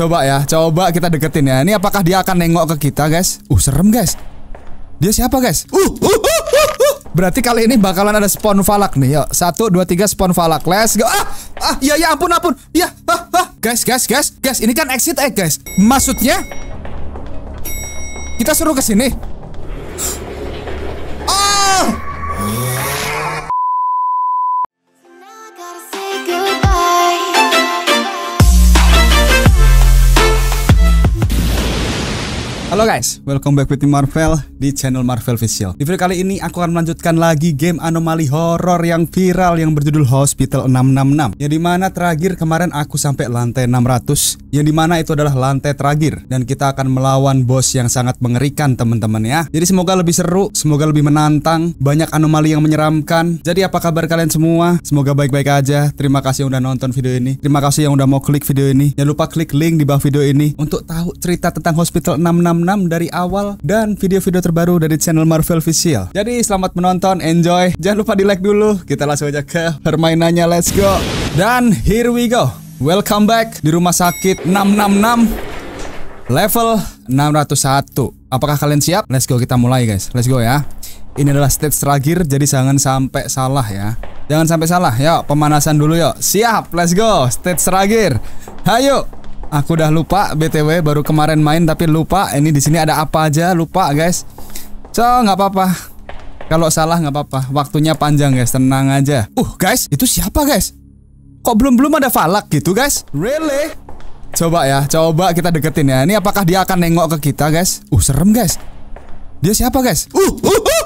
Coba ya, coba kita deketin ya. Ini apakah dia akan nengok ke kita, guys? Uh, serem, guys. Dia siapa, guys? Uh, uh, uh, uh, uh. Berarti kali ini bakalan ada spawn falak nih. Yuk, satu, dua, tiga, spawn falak. Let's go. Ah, ah, ya, ya, ampun, ampun. Ya, ah, ah. Guys, guys, guys, guys. Ini kan exit eh, guys. Maksudnya kita suruh ke sini. Oh! Halo guys, welcome back with Marvel di channel Marvel Official. Di video kali ini aku akan melanjutkan lagi game anomali horor yang viral yang berjudul Hospital 666. Yang dimana terakhir kemarin aku sampai lantai 600, yang dimana itu adalah lantai terakhir dan kita akan melawan bos yang sangat mengerikan teman-teman ya. Jadi semoga lebih seru, semoga lebih menantang, banyak anomali yang menyeramkan. Jadi apa kabar kalian semua? Semoga baik-baik aja. Terima kasih yang udah nonton video ini. Terima kasih yang udah mau klik video ini. Jangan lupa klik link di bawah video ini untuk tahu cerita tentang Hospital 666 6 dari awal dan video-video terbaru dari channel Marvel Official. Jadi selamat menonton, enjoy. Jangan lupa di like dulu. Kita langsung aja ke permainannya. Let's go. Dan here we go. Welcome back di rumah sakit 666 level 601. Apakah kalian siap? Let's go kita mulai guys. Let's go ya. Ini adalah stage terakhir jadi jangan sampai salah ya. Jangan sampai salah. Yuk, pemanasan dulu yuk. Siap, let's go. Stage terakhir. Ayo. Aku udah lupa BTW baru kemarin main tapi lupa. Ini di sini ada apa aja lupa, guys. So, nggak apa-apa. Kalau salah nggak apa-apa. Waktunya panjang, guys. Tenang aja. Uh, guys, itu siapa, guys? Kok belum-belum ada Falak gitu, guys? Really? Coba ya, coba kita deketin ya. Ini apakah dia akan nengok ke kita, guys? Uh, serem, guys. Dia siapa, guys? Uh, uh, uh.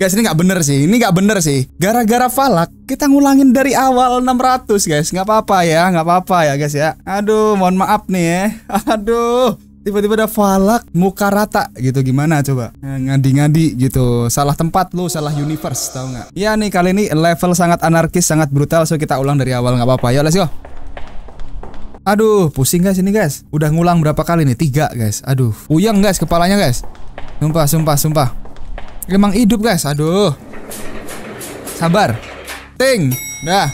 Guys ini nggak bener sih, ini nggak bener sih. Gara-gara falak kita ngulangin dari awal 600 guys, nggak apa-apa ya, nggak apa-apa ya guys ya. Aduh, mohon maaf nih ya. Aduh, tiba-tiba ada falak muka rata gitu gimana coba eh, ngadi-ngadi gitu salah tempat lu salah universe tau nggak ya nih kali ini level sangat anarkis sangat brutal so kita ulang dari awal nggak apa-apa ya let's go aduh pusing guys ini guys udah ngulang berapa kali nih tiga guys aduh puyeng guys kepalanya guys sumpah sumpah sumpah Emang hidup guys, aduh. Sabar. Ting, dah.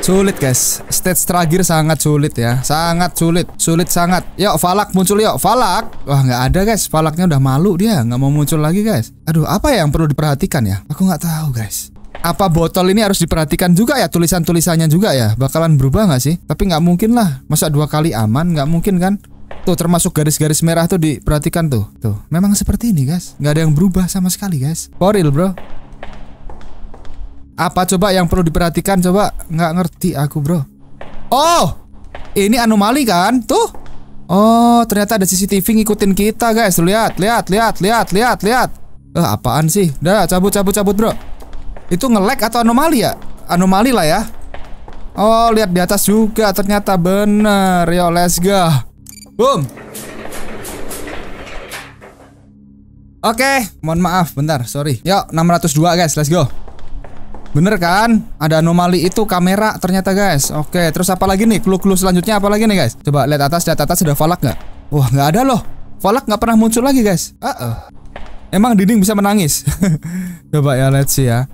Sulit guys, stage terakhir sangat sulit ya, sangat sulit, sulit sangat. Yuk Falak muncul yuk, Falak. Wah nggak ada guys, Falaknya udah malu dia, nggak mau muncul lagi guys. Aduh apa yang perlu diperhatikan ya? Aku nggak tahu guys apa botol ini harus diperhatikan juga ya tulisan-tulisannya juga ya bakalan berubah nggak sih tapi nggak mungkin lah masa dua kali aman nggak mungkin kan Tuh termasuk garis-garis merah tuh diperhatikan tuh. Tuh, memang seperti ini, guys. Nggak ada yang berubah sama sekali, guys. real bro. Apa coba yang perlu diperhatikan coba? Nggak ngerti aku, bro. Oh! Ini anomali kan? Tuh. Oh, ternyata ada CCTV ngikutin kita, guys. Tuh, lihat, lihat, lihat, lihat, lihat, lihat. Eh, apaan sih? Udah, cabut, cabut, cabut, bro. Itu ngelek atau anomali ya? Anomali lah ya. Oh, lihat di atas juga ternyata bener. Yo, let's go. Boom. Oke, okay, mohon maaf bentar, sorry. Yuk, 602 guys, let's go. Bener kan? Ada anomali itu kamera ternyata guys. Oke, okay, terus apa lagi nih? Clue-clue selanjutnya apa lagi nih guys? Coba lihat atas, lihat atas sudah falak nggak? Wah, nggak ada loh. Falak nggak pernah muncul lagi guys. Uh -uh. Emang dinding bisa menangis. Coba ya, let's see ya.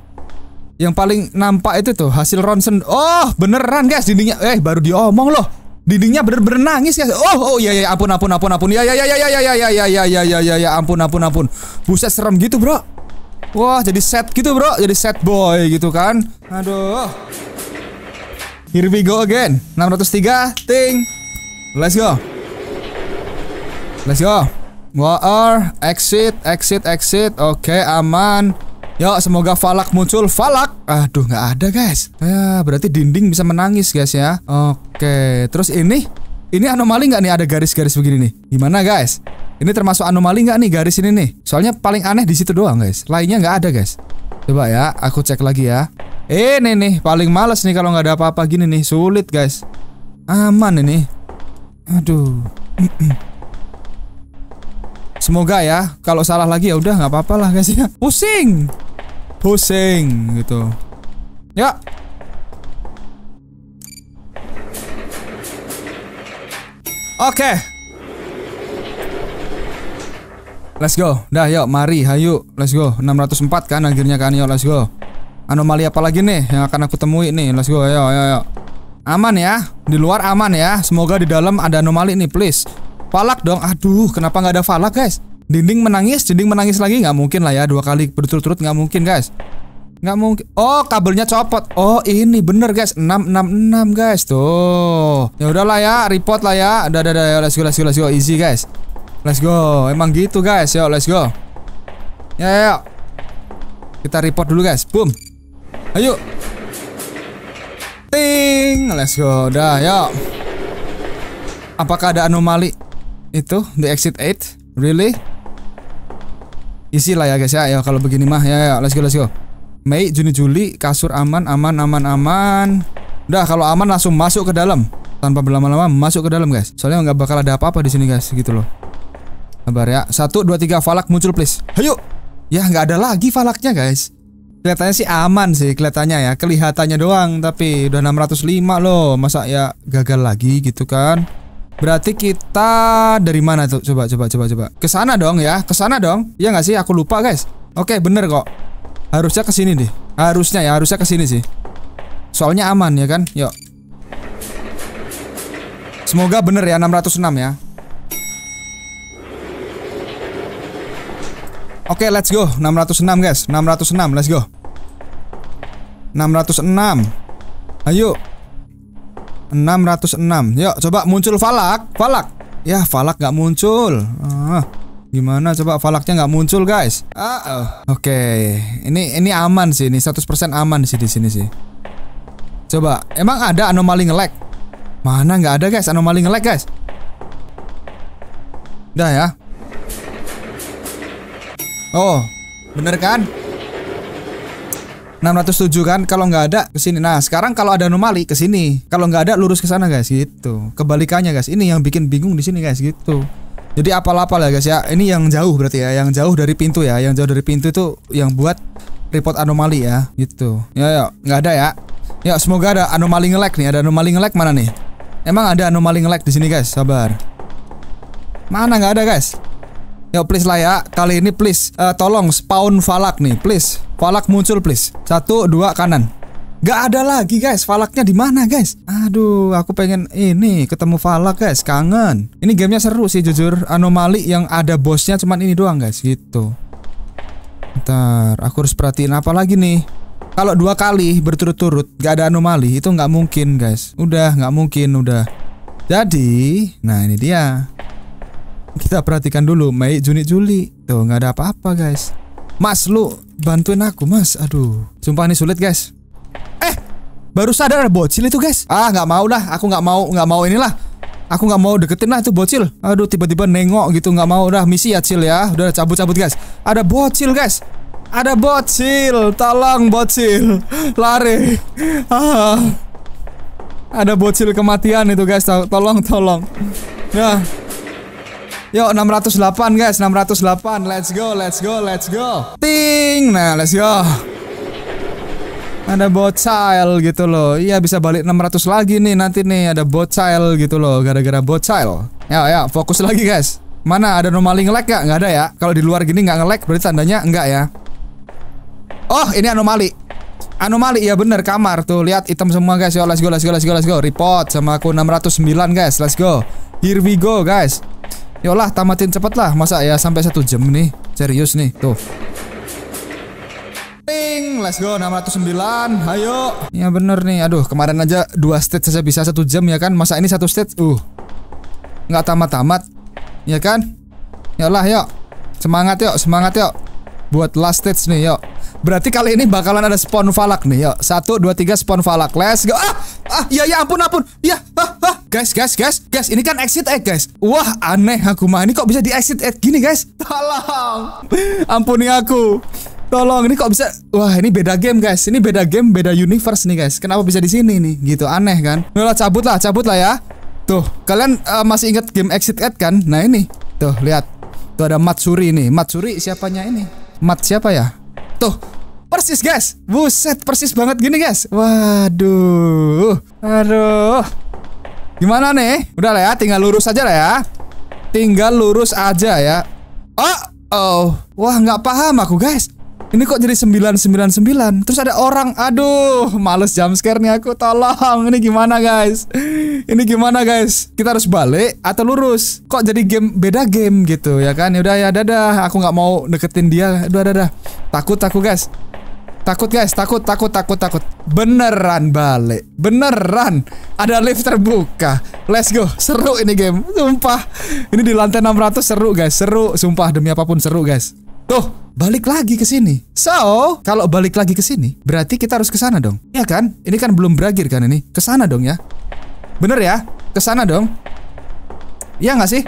Yang paling nampak itu tuh hasil ronsen. Oh, beneran guys dindingnya. Eh, baru diomong loh. Dindingnya bener-bener nangis ya. Oh, oh ya ya ampun ampun ampun ampun. Ya ya ya ya ya ya ya ya ya ya ya ya ya ampun ampun ampun. Buset serem gitu, Bro. Wah, jadi set gitu, Bro. Jadi set boy gitu kan. Aduh. Here we go again. 603 ting. Let's go. Let's go. are exit exit exit. Oke, okay, aman. Ya, semoga Falak muncul. Falak. Aduh, nggak ada, guys. Ya, berarti dinding bisa menangis, guys ya. Oke, terus ini ini anomali nggak nih ada garis-garis begini nih? Gimana, guys? Ini termasuk anomali nggak nih garis ini nih? Soalnya paling aneh di situ doang, guys. Lainnya nggak ada, guys. Coba ya, aku cek lagi ya. Ini nih paling males nih kalau nggak ada apa-apa gini nih, sulit, guys. Aman ini. Aduh. Semoga ya, kalau salah lagi ya udah nggak apa-apa lah guys ya. Pusing pusing gitu. Ya. Oke. Okay. Let's go. Dah, yuk mari, hayu. Let's go. 604 kan akhirnya kan, yuk let's go. Anomali apa lagi nih yang akan aku temui nih? Let's go. Ayo, ayo, ayo. Aman ya. Di luar aman ya. Semoga di dalam ada anomali nih, please. Falak dong. Aduh, kenapa nggak ada falak, guys? Dinding menangis, dinding menangis lagi nggak mungkin lah ya dua kali berturut-turut nggak mungkin guys. Nggak mungkin. Oh kabelnya copot. Oh ini bener guys 666 guys tuh. Ya udahlah ya report lah ya. Ada ada ada. let's go let's go let's go easy guys. Let's go. Emang gitu guys. Yo let's go. Ya, ya ya. Kita report dulu guys. Boom. Ayo. Ting. Let's go. Dah yo. Ya. Apakah ada anomali itu di exit 8? Really? isi lah ya guys ya. Ya kalau begini mah ya, ya let's go let's go. Mei, Juni, Juli, kasur aman, aman, aman, aman. Udah kalau aman langsung masuk ke dalam tanpa berlama-lama masuk ke dalam guys. Soalnya nggak bakal ada apa-apa di sini guys gitu loh. Sabar ya. Satu, dua, tiga, falak muncul please. Ayo. Ya nggak ada lagi falaknya guys. Kelihatannya sih aman sih kelihatannya ya Kelihatannya doang Tapi udah 605 loh Masa ya gagal lagi gitu kan Berarti kita dari mana tuh? Coba coba coba coba. Ke sana dong ya. Ke sana dong. Iya nggak sih? Aku lupa, guys. Oke, bener kok. Harusnya ke sini deh. Harusnya ya, harusnya ke sini sih. Soalnya aman ya kan? Yuk. Semoga bener ya 606 ya. Oke, let's go. 606, guys. 606, let's go. 606. Ayo. 606 Yuk coba muncul falak Falak Ya falak gak muncul ah, Gimana coba falaknya gak muncul guys ah, oh. Oke okay. Ini ini aman sih Ini 100% aman sih di sini sih Coba Emang ada anomali ngelag Mana gak ada guys Anomali ngelag guys Udah ya Oh Bener kan 607 kan kalau nggak ada ke sini. Nah, sekarang kalau ada anomali ke sini. Kalau nggak ada lurus ke sana guys gitu. Kebalikannya guys. Ini yang bikin bingung di sini guys gitu. Jadi apal apa ya, lah guys ya. Ini yang jauh berarti ya, yang jauh dari pintu ya. Yang jauh dari pintu itu yang buat report anomali ya gitu. Ya ya, nggak ada ya. Ya, semoga ada anomali nge-lag nih. Ada anomali nge-lag mana nih? Emang ada anomali nge-lag di sini guys. Sabar. Mana nggak ada guys? Yo please lah ya. Kali ini please uh, tolong spawn Falak nih, please. Falak muncul please. Satu, dua kanan. Gak ada lagi guys, Falaknya di mana guys? Aduh, aku pengen ini ketemu Falak guys, kangen. Ini gamenya seru sih jujur. Anomali yang ada bosnya cuman ini doang guys, gitu. Ntar, aku harus perhatiin apa lagi nih? Kalau dua kali berturut-turut gak ada anomali itu gak mungkin guys. Udah gak mungkin udah. Jadi, nah ini dia kita perhatikan dulu Mei, Juni, Juli. Tuh nggak ada apa-apa guys. Mas lu bantuin aku mas. Aduh, sumpah ini sulit guys. Eh, baru sadar ada bocil itu guys. Ah nggak mau lah, aku nggak mau nggak mau inilah. Aku nggak mau deketin lah itu bocil. Aduh tiba-tiba nengok gitu nggak mau udah misi ya cil ya. Udah cabut-cabut guys. Ada bocil guys. Ada bocil, tolong bocil, lari. Ah. Ada bocil kematian itu guys, tolong tolong. Nah, Yuk 608 guys, 608. Let's go, let's go, let's go. Ting. Nah, let's go. Ada bocil gitu loh. Iya bisa balik 600 lagi nih nanti nih ada bocil gitu loh gara-gara bocil. Ya ya, fokus lagi guys. Mana ada anomali nge-lag gak? Nggak ada ya Kalau di luar gini nggak nge-lag berarti tandanya enggak ya Oh ini anomali Anomali ya bener kamar Tuh lihat item semua guys Yo let's go let's go let's go let's go Report sama aku 609 guys Let's go Here we go guys Yolah tamatin cepet lah Masa ya sampai satu jam nih Serius nih Tuh Ting, let's go 609. Ayo. Ya bener nih. Aduh, kemarin aja dua stage saja bisa satu jam ya kan. Masa ini satu stage? Uh. nggak tamat-tamat. Ya kan? Yolah, yuk. Semangat yuk, semangat yuk. Buat last stage nih, yuk. Berarti kali ini bakalan ada spawn falak nih. Yuk, satu, dua, tiga spawn falak. Let's go. Ah, ah, ya, ya, ampun, ampun. Ya, ah, ah. Guys, guys, guys, guys, ini kan exit egg, guys. Wah, aneh aku mah. Ini kok bisa di exit egg gini, guys? Tolong. Ampuni aku. Tolong, ini kok bisa? Wah, ini beda game, guys. Ini beda game, beda universe nih, guys. Kenapa bisa di sini nih? Gitu, aneh kan? Udah cabut lah, cabut lah ya. Tuh, kalian uh, masih ingat game exit egg kan? Nah, ini. Tuh, lihat. Tuh ada Matsuri ini. Matsuri siapanya ini? Mat siapa ya? Tuh, Persis guys Buset persis banget gini guys Waduh Aduh Gimana nih Udah lah ya tinggal lurus aja lah ya Tinggal lurus aja ya Oh oh Wah nggak paham aku guys ini kok jadi 999 Terus ada orang Aduh Males jumpscare nih aku Tolong Ini gimana guys Ini gimana guys Kita harus balik Atau lurus Kok jadi game Beda game gitu Ya kan ya udah ya dadah Aku gak mau deketin dia Aduh dadah Takut aku guys Takut guys, takut, takut, takut, takut. Beneran balik, beneran. Ada lift terbuka. Let's go, seru ini game. Sumpah, ini di lantai 600 seru guys, seru. Sumpah demi apapun seru guys. Tuh, balik lagi ke sini. So, kalau balik lagi ke sini, berarti kita harus ke sana dong. Iya kan? Ini kan belum berakhir kan ini. Ke sana dong ya. Bener ya? Ke sana dong. Iya nggak sih?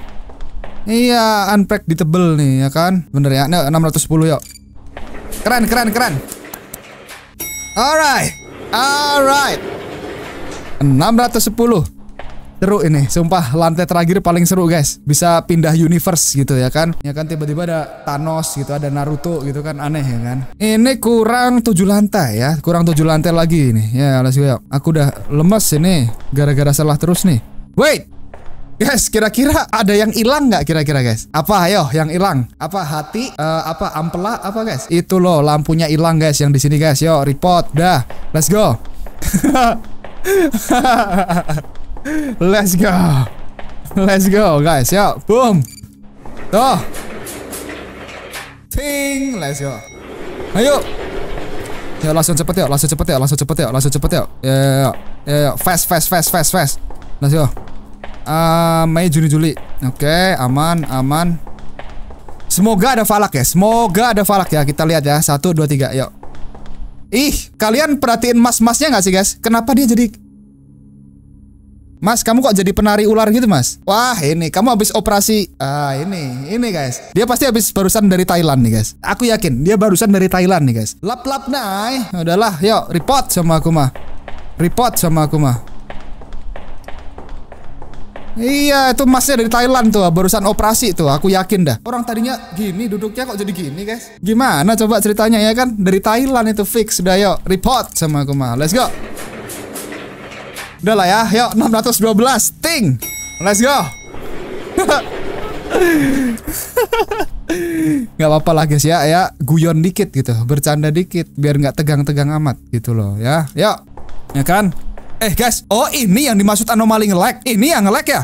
Iya, unpack ditebel nih ya kan? Bener ya? Nah, 610 yuk. Keren, keren, keren. Alright. Alright. 610. Seru ini, sumpah lantai terakhir paling seru guys. Bisa pindah universe gitu ya kan. Ya kan tiba-tiba ada Thanos gitu, ada Naruto gitu kan aneh ya kan. Ini kurang 7 lantai ya, kurang 7 lantai lagi ini. Ya, let's go. Aku udah lemes ini gara-gara salah terus nih. Wait. Guys, kira-kira ada yang hilang nggak kira-kira guys? Apa ayo yang hilang? Apa hati? Uh, apa ampela? Apa guys? Itu loh lampunya hilang guys yang di sini guys. Yo report. Dah, let's go. let's go. Let's go guys. Yo, boom. Tuh. Ting, let's go. Ayo. Ya langsung cepet yuk, langsung cepet yuk, langsung cepet yuk, langsung cepet yuk. Ya, ya, ya, ya, fast, fast, fast, fast, fast. Let's go uh, Mei Juni Juli. Oke, okay, aman aman. Semoga ada falak ya. Semoga ada falak ya. Kita lihat ya. Satu, dua, tiga. Yuk. Ih, kalian perhatiin mas-masnya nggak sih guys? Kenapa dia jadi Mas, kamu kok jadi penari ular gitu, Mas? Wah, ini kamu habis operasi. Ah, ini, ini guys. Dia pasti habis barusan dari Thailand nih, guys. Aku yakin dia barusan dari Thailand nih, guys. Lap-lap nai. Eh. Udahlah, yuk report sama aku mah. Report sama aku mah. Iya, itu masnya dari Thailand tuh, barusan operasi tuh, aku yakin dah. Orang tadinya gini duduknya kok jadi gini, guys. Gimana coba ceritanya ya kan? Dari Thailand itu fix udah yuk, report sama aku mah. Let's go. Udah lah ya, yuk 612 ting. Let's go. nggak apa-apa lah guys ya ya guyon dikit gitu bercanda dikit biar nggak tegang-tegang amat gitu loh ya yuk ya kan Eh guys, oh ini yang dimaksud anomali nge-lag. Ini yang nge-lag ya?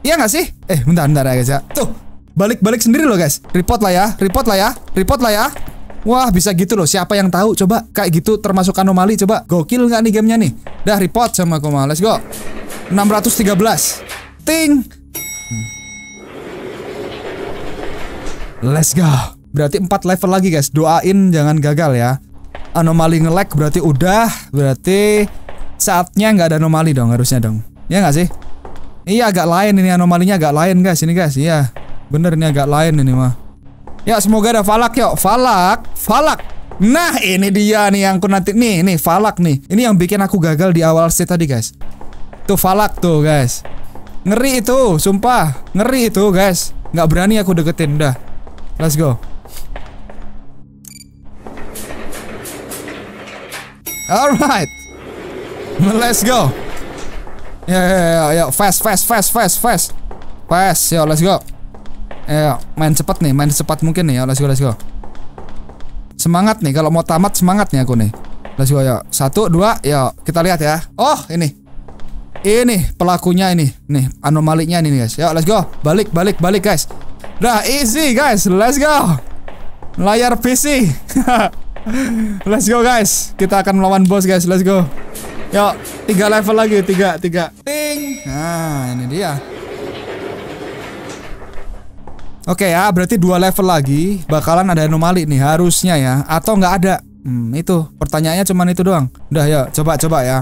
Iya nggak sih? Eh, bentar, bentar ya guys ya. Tuh, balik-balik sendiri loh guys. Report lah ya, report lah ya, report lah ya. Wah, bisa gitu loh. Siapa yang tahu? Coba kayak gitu termasuk anomali. Coba gokil nggak nih gamenya nih? Dah report sama Koma. Let's go. 613. Ting. Let's go. Berarti 4 level lagi guys. Doain jangan gagal ya. Anomali nge-lag berarti udah. Berarti saatnya nggak ada anomali dong harusnya dong ya nggak sih iya agak lain ini anomalinya agak lain guys ini guys iya bener ini agak lain ini mah ya semoga ada falak yuk falak falak Nah ini dia nih yang aku nanti Nih nih falak nih Ini yang bikin aku gagal di awal set tadi guys Tuh falak tuh guys Ngeri itu sumpah Ngeri itu guys Nggak berani aku deketin dah Let's go Alright let's go. Ya, ya, ya, ya, fast, fast, fast, fast, fast, fast. Yo, let's go. Ya, main cepat nih, main cepat mungkin nih. Ya, let's go, let's go. Semangat nih, kalau mau tamat semangat nih aku nih. Let's go ya. Satu, dua, ya. Kita lihat ya. Oh, ini, ini pelakunya ini, nih anomalinya ini guys. Ya, let's go. Balik, balik, balik guys. Dah easy guys, let's go. Layar PC. let's go guys. Kita akan melawan bos guys. Let's go. Yuk, tiga level lagi, tiga, tiga. Ting. Nah, ini dia. Oke ya, berarti dua level lagi bakalan ada anomali nih harusnya ya, atau nggak ada? Hmm, itu pertanyaannya cuman itu doang. Udah ya, coba coba ya,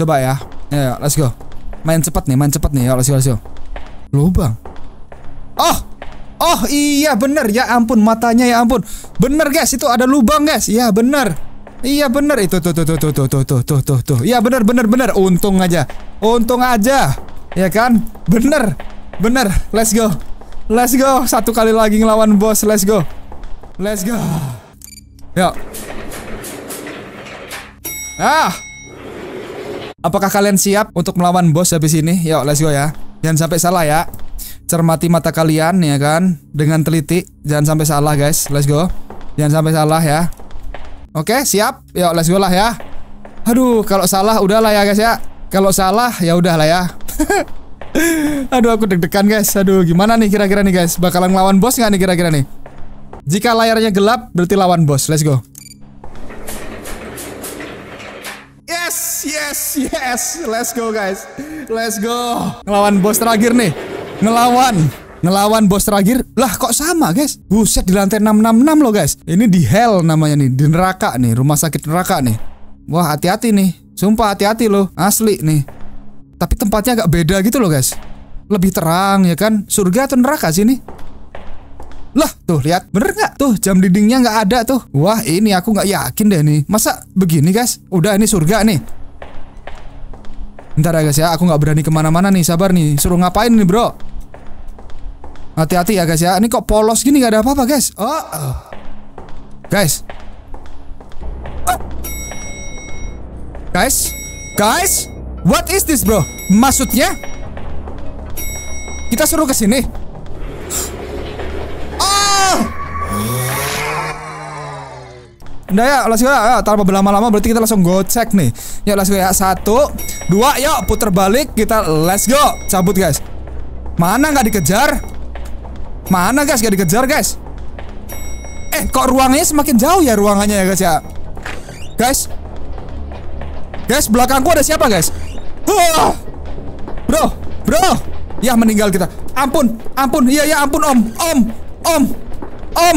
coba ya. Ya, let's go. Main cepat nih, main cepat nih Yo, let's go, let's go. Lubang. Oh, oh iya bener ya ampun matanya ya ampun. Bener guys, itu ada lubang guys. Ya bener. Iya bener itu tuh tuh tuh tuh tuh tuh tuh tuh tuh tuh. Iya bener bener bener. Untung aja. Untung aja. Ya kan? Bener. Bener. Let's go. Let's go. Satu kali lagi ngelawan bos. Let's go. Let's go. Yuk. Ah. Apakah kalian siap untuk melawan bos habis ini? Yuk, let's go ya. Jangan sampai salah ya. Cermati mata kalian ya kan dengan teliti. Jangan sampai salah guys. Let's go. Jangan sampai salah ya. Oke, siap. Yuk, let's go lah ya. Aduh, kalau salah udahlah ya guys ya. Kalau salah ya udahlah ya. Aduh, aku deg-degan guys. Aduh, gimana nih kira-kira nih guys? Bakalan ngelawan bos nggak nih kira-kira nih? Jika layarnya gelap, berarti lawan bos. Let's go. Yes, yes, yes. Let's go guys. Let's go. Ngelawan bos terakhir nih. Ngelawan ngelawan bos terakhir lah kok sama guys buset di lantai 666 loh guys ini di hell namanya nih di neraka nih rumah sakit neraka nih wah hati-hati nih sumpah hati-hati loh asli nih tapi tempatnya agak beda gitu loh guys lebih terang ya kan surga atau neraka sih nih lah tuh lihat bener nggak tuh jam dindingnya nggak ada tuh Wah ini aku nggak yakin deh nih Masa begini guys Udah ini surga nih Ntar ya guys ya aku nggak berani kemana-mana nih sabar nih Suruh ngapain nih bro Hati-hati ya guys ya. Ini kok polos gini gak ada apa-apa guys. Oh, oh, guys. Guys, guys, what is this bro? Maksudnya kita suruh kesini. Oh. Udah ya, langsung ya, ya, tanpa berlama-lama berarti kita langsung go check nih. Ya langsung ya, satu, dua, yuk putar balik kita let's go, cabut guys. Mana nggak dikejar? Mana guys, gak dikejar guys Eh, kok ruangnya semakin jauh ya ruangannya ya guys ya Guys Guys, belakangku ada siapa guys? Oh! Bro, bro Ya, meninggal kita Ampun, ampun, iya ya ampun om Om, om, om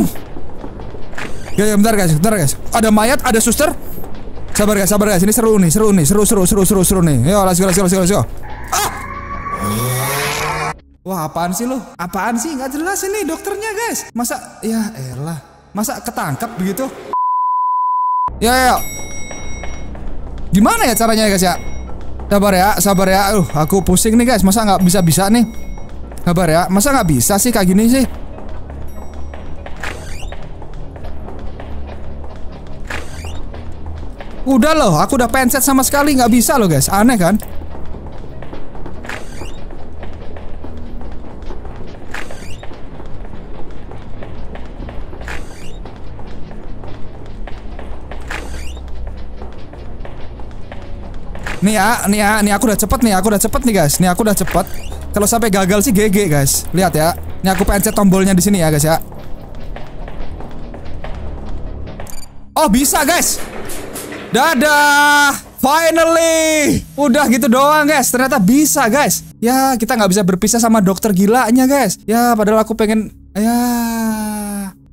Ya, ya bentar guys, bentar guys Ada mayat, ada suster Sabar guys, sabar guys Ini seru nih, seru nih, seru, seru, seru, seru, seru nih Yo, let's go, let's go, let's go, let's go. Wah apaan sih lo? Apaan sih? Gak jelas ini dokternya guys. Masa ya elah. Masa ketangkep begitu? Ya ya. Gimana ya caranya ya guys ya? Sabar ya, sabar ya. Uh, aku pusing nih guys. Masa nggak bisa bisa nih? Sabar ya. Masa nggak bisa sih kayak gini sih? Udah loh, aku udah penset sama sekali nggak bisa loh guys. Aneh kan? Nih ya, nih ya, nih aku udah cepet nih, aku udah cepet nih guys. Nih aku udah cepet. Kalau sampai gagal sih GG guys. Lihat ya. Nih aku pencet tombolnya di sini ya guys ya. Oh bisa guys. Dadah. Finally. Udah gitu doang guys. Ternyata bisa guys. Ya kita nggak bisa berpisah sama dokter gilanya guys. Ya padahal aku pengen. Ya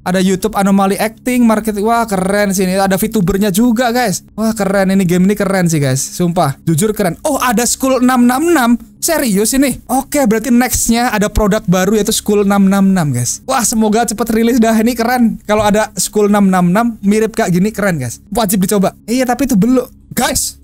ada YouTube Anomaly acting market wah keren sih ini ada VTubernya juga guys wah keren ini game ini keren sih guys sumpah jujur keren oh ada school 666 serius ini oke berarti nextnya ada produk baru yaitu school 666 guys wah semoga cepat rilis dah ini keren kalau ada school 666 mirip kayak gini keren guys wajib dicoba iya tapi itu belum guys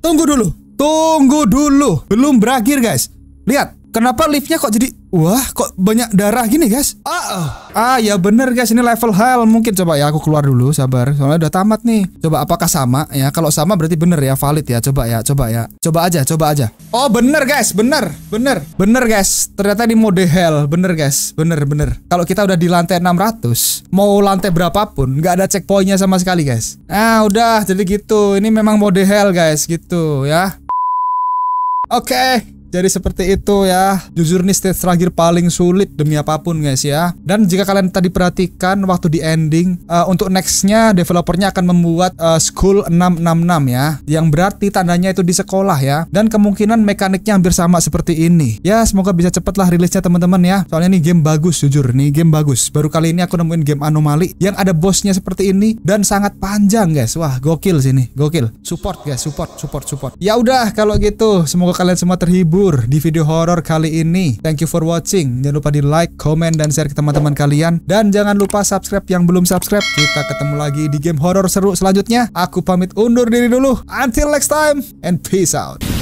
tunggu dulu tunggu dulu belum berakhir guys lihat Kenapa liftnya kok jadi wah kok banyak darah gini guys? Ah, oh, ah ya bener guys ini level hell mungkin coba ya aku keluar dulu sabar soalnya udah tamat nih. Coba apakah sama ya? Kalau sama berarti bener ya valid ya. Coba ya, coba ya, coba aja, coba aja. Oh bener guys, bener, bener, bener guys. Ternyata di mode hell bener guys, bener bener. Kalau kita udah di lantai 600 mau lantai berapapun nggak ada checkpointnya sama sekali guys. Ah udah jadi gitu. Ini memang mode hell guys gitu ya. Oke. Okay. Jadi seperti itu ya. Jujur nih stage terakhir paling sulit demi apapun guys ya. Dan jika kalian tadi perhatikan waktu di ending uh, untuk nextnya developernya akan membuat uh, school 666 ya, yang berarti tandanya itu di sekolah ya. Dan kemungkinan mekaniknya hampir sama seperti ini. Ya semoga bisa lah rilisnya teman-teman ya. Soalnya ini game bagus jujur nih game bagus. Baru kali ini aku nemuin game anomali yang ada bosnya seperti ini dan sangat panjang guys. Wah gokil sini gokil. Support guys support support support. Ya udah kalau gitu semoga kalian semua terhibur menghibur di video horor kali ini. Thank you for watching. Jangan lupa di like, comment, dan share ke teman-teman kalian. Dan jangan lupa subscribe yang belum subscribe. Kita ketemu lagi di game horor seru selanjutnya. Aku pamit undur diri dulu. Until next time and peace out.